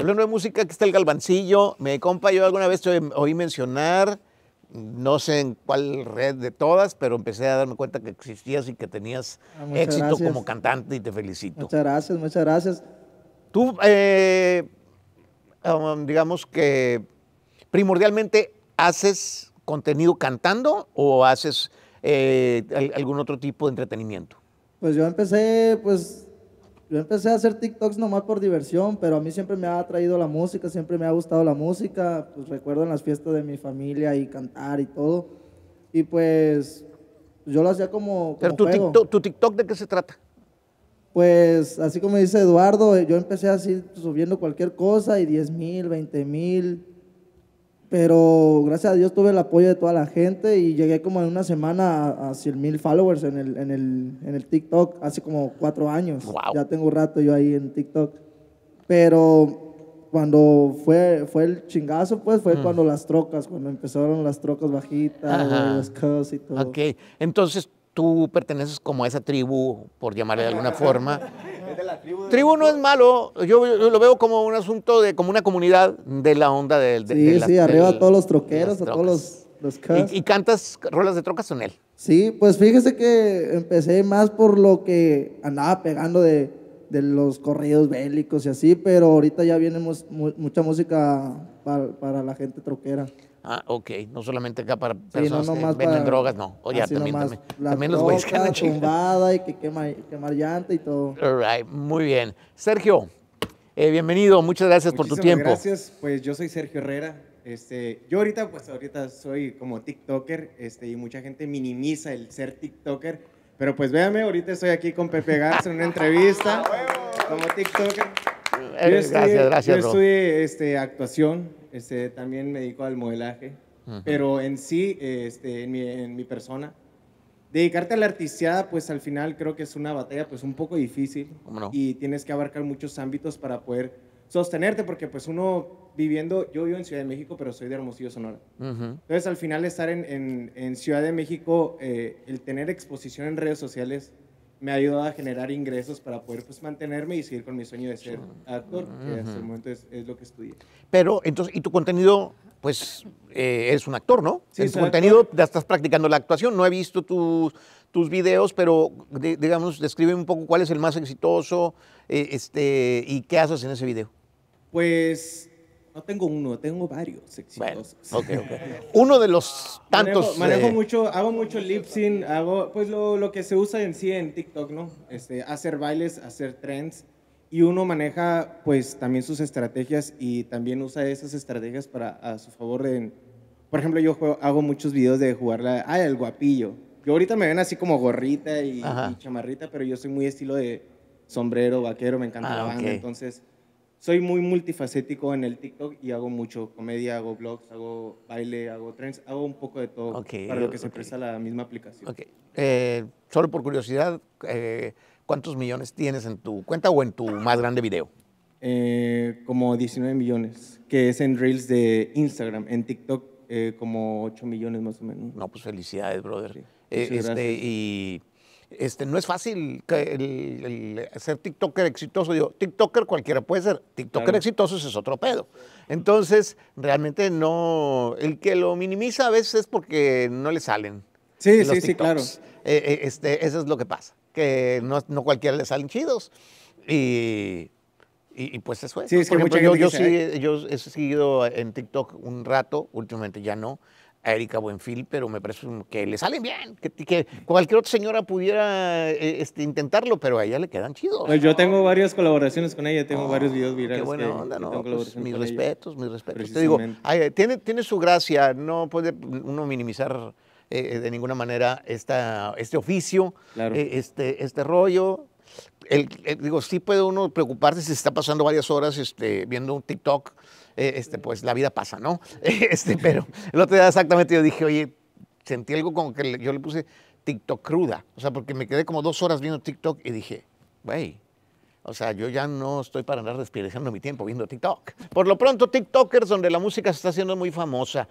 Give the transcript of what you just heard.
Hablando de música, aquí está el Galvancillo. Me compa, yo alguna vez te oí mencionar, no sé en cuál red de todas, pero empecé a darme cuenta que existías y que tenías ah, éxito como cantante y te felicito. Muchas gracias, muchas gracias. Tú, eh, um, digamos que primordialmente haces contenido cantando o haces eh, algún otro tipo de entretenimiento. Pues yo empecé, pues yo empecé a hacer TikToks nomás por diversión, pero a mí siempre me ha atraído la música, siempre me ha gustado la música. Pues recuerdo en las fiestas de mi familia y cantar y todo. Y pues yo lo hacía como. pero tu TikTok, tu TikTok, ¿de qué se trata? Pues así como dice Eduardo, yo empecé así subiendo cualquier cosa y 10 mil, 20 mil, pero gracias a Dios tuve el apoyo de toda la gente y llegué como en una semana a, 100 mil followers en el, en, el, TikTok, hace como cuatro años. Ya tengo un rato yo ahí en TikTok. Pero cuando fue, fue el chingazo, pues fue mm. cuando las trocas, cuando empezaron las trocas bajitas, las cosas y todo. Ok, entonces tú perteneces como a esa tribu, por llamarle de alguna forma de la tribu. no es malo, yo, lo veo como un asunto de, como una comunidad de la onda del... De, sí, sí, arriba a todos los troqueros, a todos los... ¿Y, ¿Y, cantas rolas de trocas con él? Sí, pues fíjese que empecé más por lo que andaba pegando de de los corridos bélicos y así, pero ahorita ya viene mucha música para, la gente troquera. Ah, ok, no solamente acá para personas que venden drogas, no. O oh, también, también, los güeyes que andan y que quema, quemar llanta y todo. right, muy bien. Sergio, eh, bienvenido, muchas gracias por tu tiempo. Gracias, pues yo soy Sergio Herrera. Este, yo ahorita, pues ahorita soy como TikToker este, y mucha gente minimiza el ser TikToker pero pues véame, ahorita estoy aquí con Pepe Garza en una entrevista como TikToker. Eh, gracias, gracias. Yo estudié este, actuación, este, también me dedico al modelaje, pero en sí, este, en, mi, persona, dedicarte a la articiada, pues al final creo que es una batalla pues un poco difícil y tienes que abarcar muchos ámbitos para poder sostenerte porque pues uno viviendo, yo vivo en Ciudad de México, pero soy de Hermosillo, Sonora. Entonces al final estar en, en, Ciudad de México, eh, el tener exposición en redes sociales me ha ayudado a generar ingresos para poder pues mantenerme y seguir con mi sueño de ser actor, que hasta este el momento es, lo que estudié. Pero entonces, ¿y tu contenido? Pues eh, eres un actor, ¿no? Sí, en tu contenido ya estás practicando la actuación. No he visto tus tus videos, pero digamos, describe un poco cuál es el más exitoso, eh, este, y qué haces en ese video. Pues no tengo uno, tengo varios exitosos. Uno de los tantos. Manejo, mucho, hago mucho lip sync, hago pues lo, que se usa en sí en TikTok, ¿no? Este, hacer bailes, hacer trends. Y uno maneja pues también sus estrategias y también usa esas estrategias para a su favor. En, por ejemplo, yo hago muchos videos de jugar la, ah, el guapillo. Yo ahorita me ven así como gorrita y, chamarrita, pero yo soy muy estilo de sombrero, vaquero, me encanta ah, la banda, entonces soy muy multifacético en el TikTok y hago mucho comedia, hago blogs, hago baile, hago trends, hago un poco de todo para lo que se presta la misma aplicación. Okay. Eh, solo por curiosidad, eh, ¿cuántos millones tienes en tu cuenta o en tu más grande video? Eh, como 19 millones, que es en Reels de Instagram, en TikTok como 8 millones más o menos. No, pues felicidades, brother. Este, este, no es fácil que el, ser TikToker exitoso. Digo, TikToker cualquiera puede ser. TikToker exitoso es otro pedo. Entonces, realmente no. El que lo minimiza a veces es porque no le salen. Sí, sí, sí, claro. Eh, eh, este, eso es lo que pasa. Que no, no cualquiera le salen chidos. Y. Y, pues eso es. Sí, Por ejemplo, yo, yo, sí, yo, he seguido en TikTok un rato, últimamente ya no, a Erika Buenfil, pero me parece que le salen bien, que, cualquier otra señora pudiera eh, este, intentarlo, pero a ella le quedan chidos. Pues yo tengo varias colaboraciones con ella, tengo varios videos ah, virales. Qué buena ¿no? Pues, mis respetos, mis respetos. Te digo, tiene, tiene su gracia, no puede uno minimizar eh, eh, de ninguna manera esta, este oficio, este, este rollo, digo, sí puede uno preocuparse si se está pasando varias horas este, viendo un TikTok, eh, este, pues la vida pasa, ¿no? Este, pero el otro día exactamente yo dije, oye, sentí algo como que yo le puse TikTok cruda, o sea, porque me quedé como dos horas viendo TikTok y dije, güey, o sea, yo ya no estoy para andar desperdiciando mi tiempo viendo TikTok. Por lo pronto, TikTokers, donde la música se está haciendo muy famosa.